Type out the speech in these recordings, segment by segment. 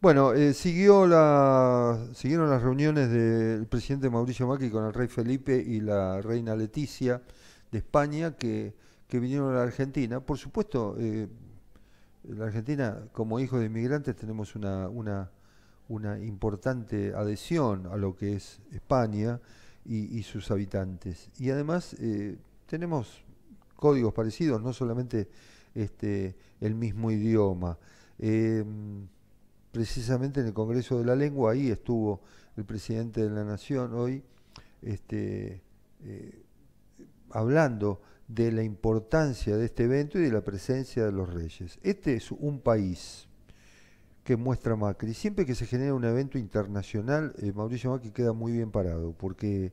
Bueno, eh, siguió la, siguieron las reuniones del presidente Mauricio Macri con el rey Felipe y la reina Leticia de España que, vinieron a la Argentina. Por supuesto, eh, la Argentina, como hijo de inmigrantes, tenemos una, importante adhesión a lo que es España y, sus habitantes. Y además eh, tenemos códigos parecidos, no solamente este, el mismo idioma precisamente en el Congreso de la Lengua, ahí estuvo el presidente de la Nación hoy, este, eh, hablando de la importancia de este evento y de la presencia de los reyes. Este es un país que muestra Macri. Siempre que se genera un evento internacional, eh, Mauricio Macri queda muy bien parado, porque,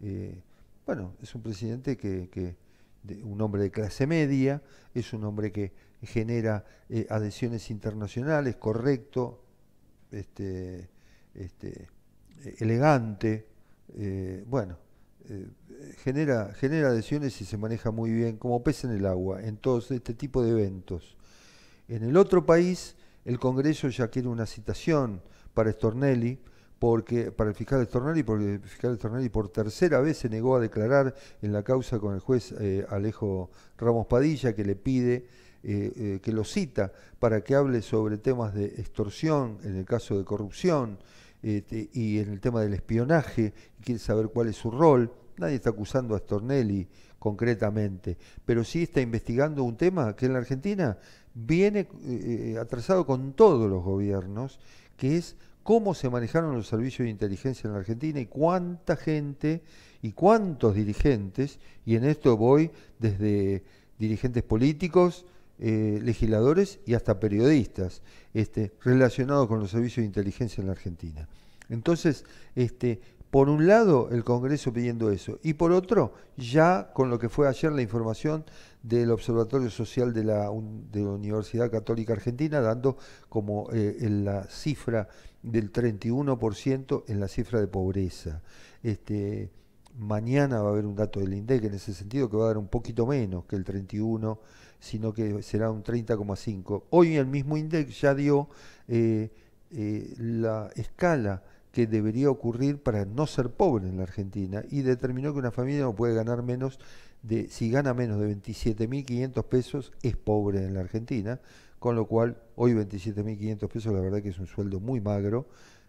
eh, bueno, es un presidente que un hombre de clase media, es un hombre que genera eh, adhesiones internacionales, correcto, este, este eh, elegante, eh, bueno, genera, genera adhesiones y se maneja muy bien, como pez en el agua, en todo este tipo de eventos. En el otro país, el Congreso ya quiere una citación para Stornelli, porque para el fiscal Stornelli, porque el fiscal Estornelli por tercera vez se negó a declarar en la causa con el juez eh, Alejo Ramos Padilla, que le pide eh, eh, que lo cita para que hable sobre temas de extorsión, en el caso de corrupción este, y en el tema del espionaje, quiere saber cuál es su rol. Nadie está acusando a estornelli concretamente, pero sí está investigando un tema que en la Argentina viene atrasado con todos los gobiernos, que es cómo se manejaron los servicios de inteligencia en la Argentina y cuánta gente y cuántos dirigentes, y en esto voy desde dirigentes políticos, eh, legisladores y hasta periodistas este, relacionados con los servicios de inteligencia en la Argentina. Entonces, este, por un lado el Congreso pidiendo eso y por otro ya con lo que fue ayer la información del Observatorio Social de la, Universidad Católica Argentina dando como eh, la cifra del 31% en la cifra de pobreza. Este, mañana va a haber un dato del INDEC en ese sentido que va a dar un poquito menos que el 31, sino que será un 30,5. Hoy el mismo INDEC ya dio eh, eh, la escala que debería ocurrir para no ser pobre en la Argentina y determinó que una familia no puede ganar menos de, si gana menos de 27.500 pesos, es pobre en la Argentina, con lo cual hoy 27.500 pesos la verdad que es un sueldo muy magro,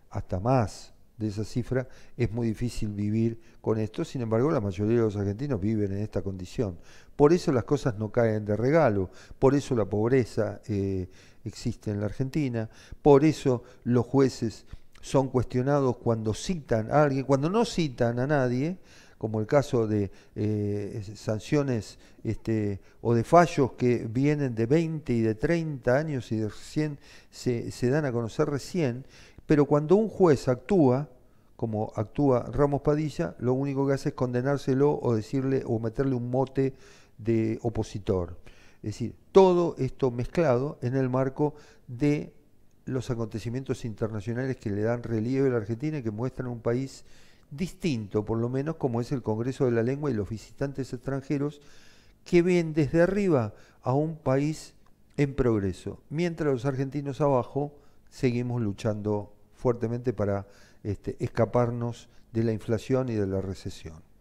hasta más de esa cifra, es muy difícil vivir con esto, sin embargo la mayoría de los argentinos viven en esta condición. Por eso las cosas no caen de regalo, por eso la pobreza eh, existe en la Argentina, por eso los jueces son cuestionados cuando citan a alguien, cuando no citan a nadie, como el caso de eh, sanciones este, o de fallos que vienen de 20 y de 30 años y de recién se, se dan a conocer recién, pero cuando un juez actúa, como actúa Ramos Padilla, lo único que hace es condenárselo o decirle o meterle un mote de opositor. Es decir, todo esto mezclado en el marco de los acontecimientos internacionales que le dan relieve a la Argentina y que muestran un país distinto, por lo menos como es el Congreso de la Lengua y los visitantes extranjeros que ven desde arriba a un país en progreso, mientras los argentinos abajo seguimos luchando fuertemente para este, escaparnos de la inflación y de la recesión.